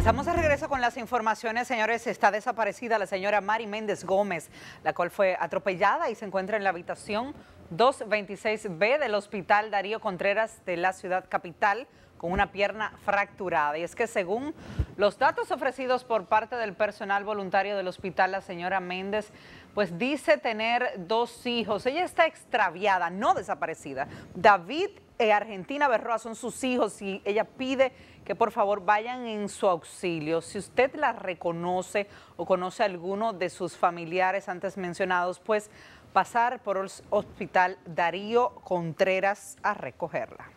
Estamos de regreso con las informaciones, señores. Está desaparecida la señora Mari Méndez Gómez, la cual fue atropellada y se encuentra en la habitación 226B del Hospital Darío Contreras de la ciudad capital con una pierna fracturada. Y es que según los datos ofrecidos por parte del personal voluntario del hospital, la señora Méndez, pues dice tener dos hijos. Ella está extraviada, no desaparecida. David e Argentina Berroa son sus hijos y ella pide que por favor vayan en su auxilio. Si usted la reconoce o conoce a alguno de sus familiares antes mencionados, pues pasar por el hospital Darío Contreras a recogerla.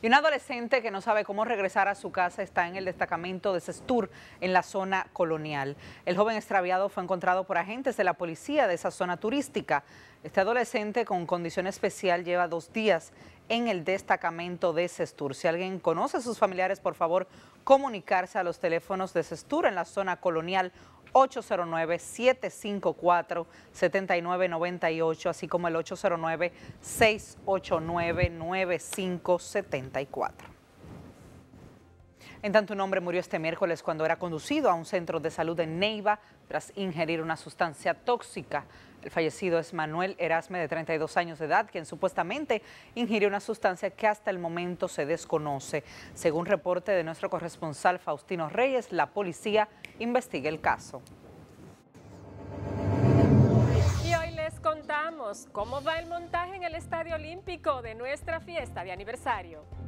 Y un adolescente que no sabe cómo regresar a su casa está en el destacamento de Sestur, en la zona colonial. El joven extraviado fue encontrado por agentes de la policía de esa zona turística. Este adolescente con condición especial lleva dos días en el destacamento de Sestur. Si alguien conoce a sus familiares, por favor, comunicarse a los teléfonos de Sestur en la zona colonial 809-754-7998, así como el 809-689-9574. En tanto, un hombre murió este miércoles cuando era conducido a un centro de salud en Neiva tras ingerir una sustancia tóxica. El fallecido es Manuel Erasme, de 32 años de edad, quien supuestamente ingirió una sustancia que hasta el momento se desconoce. Según reporte de nuestro corresponsal Faustino Reyes, la policía investiga el caso. Y hoy les contamos cómo va el montaje en el Estadio Olímpico de nuestra fiesta de aniversario.